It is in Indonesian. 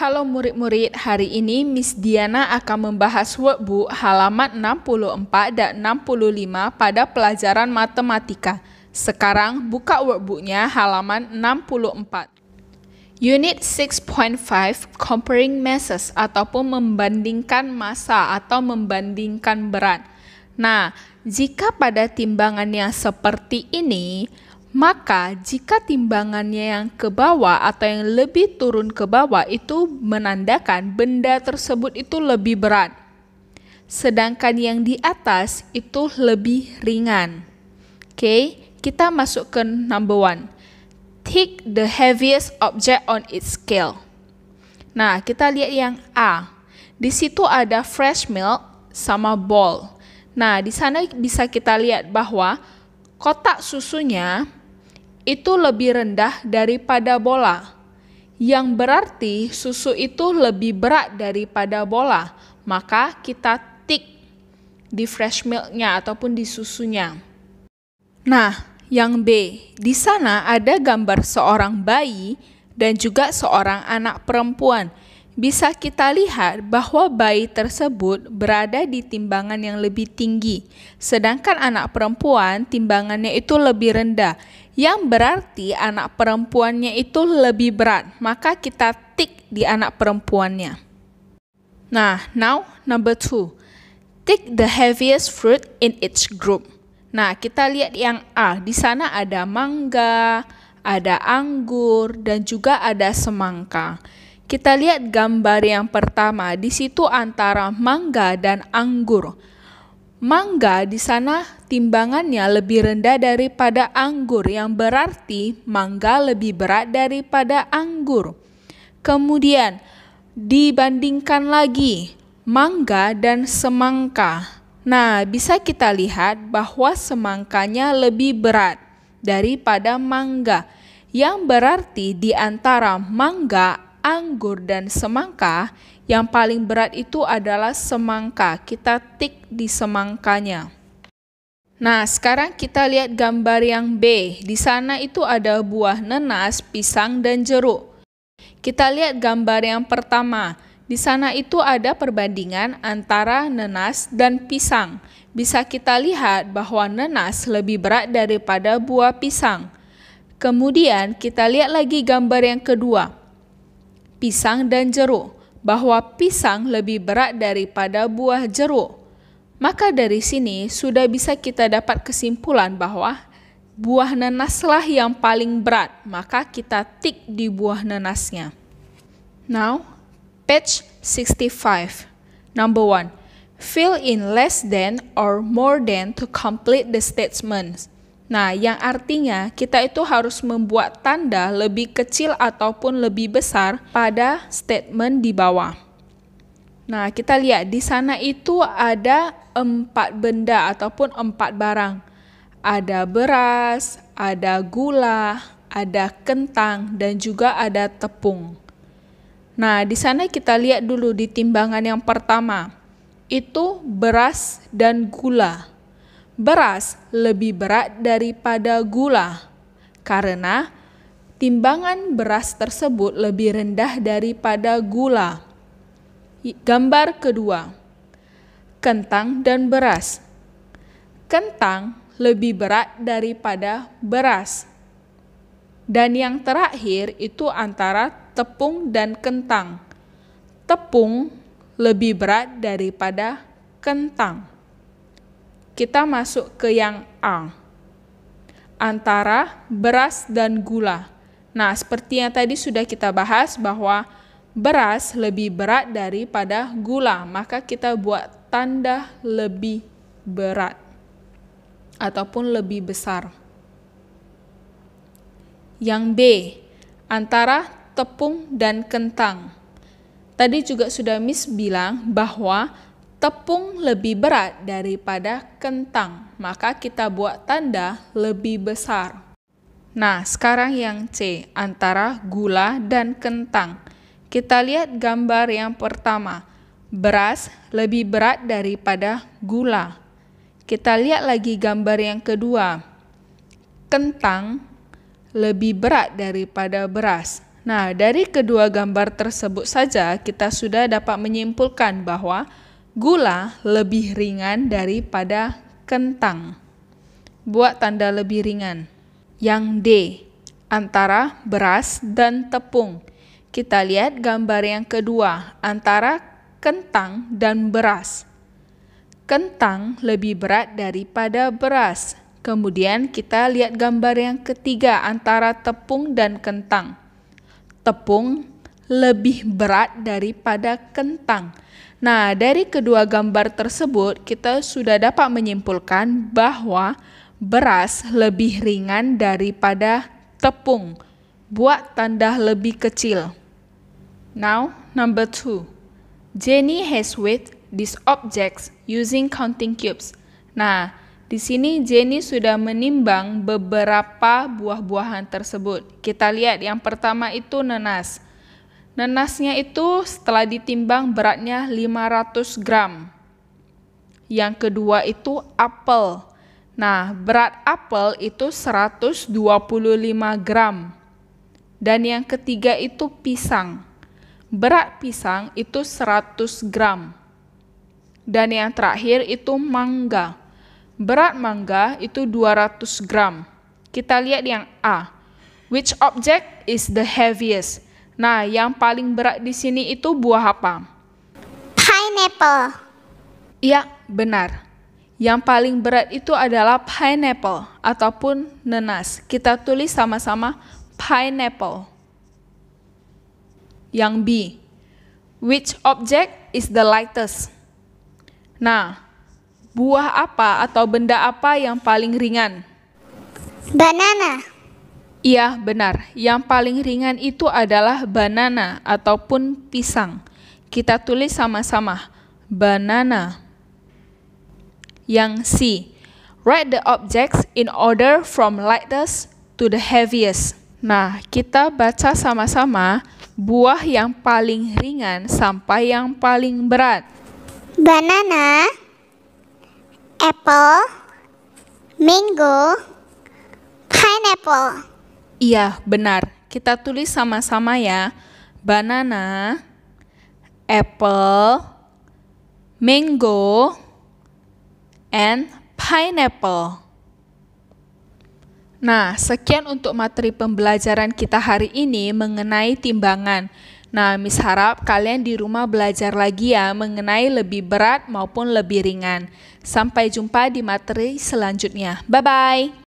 Halo murid-murid, hari ini Miss Diana akan membahas workbook halaman 64 dan 65 pada pelajaran matematika. Sekarang buka workbooknya halaman 64. Unit 6.5 Comparing Masses ataupun membandingkan massa atau membandingkan berat. Nah, jika pada timbangan yang seperti ini, maka jika timbangannya yang ke bawah atau yang lebih turun ke bawah itu menandakan benda tersebut itu lebih berat, sedangkan yang di atas itu lebih ringan. Oke, okay, kita masuk ke number one. Take the heaviest object on its scale. Nah, kita lihat yang A. Di situ ada fresh milk sama ball. Nah, di sana bisa kita lihat bahwa kotak susunya itu lebih rendah daripada bola, yang berarti susu itu lebih berat daripada bola, maka kita tik di fresh milknya ataupun di susunya. Nah, yang B, di sana ada gambar seorang bayi dan juga seorang anak perempuan. Bisa kita lihat bahwa bayi tersebut berada di timbangan yang lebih tinggi, sedangkan anak perempuan timbangannya itu lebih rendah yang berarti anak perempuannya itu lebih berat, maka kita tick di anak perempuannya. Nah, now number two, tick the heaviest fruit in each group. Nah, kita lihat yang A, di sana ada mangga, ada anggur, dan juga ada semangka. Kita lihat gambar yang pertama, di situ antara mangga dan anggur. Mangga di sana timbangannya lebih rendah daripada anggur, yang berarti mangga lebih berat daripada anggur. Kemudian, dibandingkan lagi mangga dan semangka. Nah, bisa kita lihat bahwa semangkanya lebih berat daripada mangga, yang berarti di antara mangga anggur dan semangka, yang paling berat itu adalah semangka. Kita tik di semangkanya. Nah, sekarang kita lihat gambar yang B. Di sana itu ada buah nenas, pisang, dan jeruk. Kita lihat gambar yang pertama. Di sana itu ada perbandingan antara nenas dan pisang. Bisa kita lihat bahwa nenas lebih berat daripada buah pisang. Kemudian kita lihat lagi gambar yang kedua. Pisang dan jeruk. Bahwa pisang lebih berat daripada buah jeruk. Maka dari sini sudah bisa kita dapat kesimpulan bahwa buah nanaslah yang paling berat, maka kita tik di buah nanasnya. Now, page 65. Number 1. Fill in less than or more than to complete the statement. Nah, yang artinya kita itu harus membuat tanda lebih kecil ataupun lebih besar pada statement di bawah. Nah, kita lihat di sana itu ada empat benda ataupun empat barang. Ada beras, ada gula, ada kentang, dan juga ada tepung. Nah, di sana kita lihat dulu di timbangan yang pertama. Itu beras dan gula. Beras lebih berat daripada gula karena timbangan beras tersebut lebih rendah daripada gula. Gambar kedua, kentang dan beras. Kentang lebih berat daripada beras. Dan yang terakhir itu antara tepung dan kentang. Tepung lebih berat daripada kentang. Kita masuk ke yang A. Antara beras dan gula. Nah, seperti yang tadi sudah kita bahas bahwa beras lebih berat daripada gula, maka kita buat tanda lebih berat ataupun lebih besar. Yang B, antara tepung dan kentang. Tadi juga sudah Miss bilang bahwa tepung lebih berat daripada kentang, maka kita buat tanda lebih besar. Nah, sekarang yang C, antara gula dan kentang. Kita lihat gambar yang pertama. Beras lebih berat daripada gula. Kita lihat lagi gambar yang kedua. Kentang lebih berat daripada beras. Nah, dari kedua gambar tersebut saja kita sudah dapat menyimpulkan bahwa gula lebih ringan daripada kentang. Buat tanda lebih ringan. Yang D, antara beras dan tepung. Kita lihat gambar yang kedua antara kentang dan beras. Kentang lebih berat daripada beras. Kemudian kita lihat gambar yang ketiga antara tepung dan kentang. Tepung lebih berat daripada kentang. Nah, dari kedua gambar tersebut kita sudah dapat menyimpulkan bahwa beras lebih ringan daripada tepung. Buat tanda lebih kecil. Now, number two. Jenny has weighed these objects using counting cubes. Nah, di sini Jenny sudah menimbang beberapa buah-buahan tersebut. Kita lihat yang pertama itu nenas. Nenasnya itu setelah ditimbang beratnya 500 gram. Yang kedua itu apel. Nah, berat apel itu 125 gram. Dan yang ketiga itu pisang Berat pisang itu 100 gram. Dan yang terakhir itu mangga. Berat mangga itu 200 gram. Kita lihat yang A. Which object is the heaviest? Nah, yang paling berat di sini itu buah apa? Pineapple. Iya, benar. Yang paling berat itu adalah pineapple ataupun nenas. Kita tulis sama-sama pineapple. Yang B. Which object is the lightest? Nah, buah apa atau benda apa yang paling ringan? Banana. Iya, benar. Yang paling ringan itu adalah banana ataupun pisang. Kita tulis sama-sama. Banana. Yang C. Write the objects in order from lightest to the heaviest. Nah, kita baca sama-sama buah yang paling ringan sampai yang paling berat. Banana, apple, mango, pineapple. Iya, benar. Kita tulis sama-sama ya. Banana, apple, mango, and pineapple. Nah, sekian untuk materi pembelajaran kita hari ini mengenai timbangan. Nah, Miss harap kalian di rumah belajar lagi ya mengenai lebih berat maupun lebih ringan. Sampai jumpa di materi selanjutnya. Bye-bye.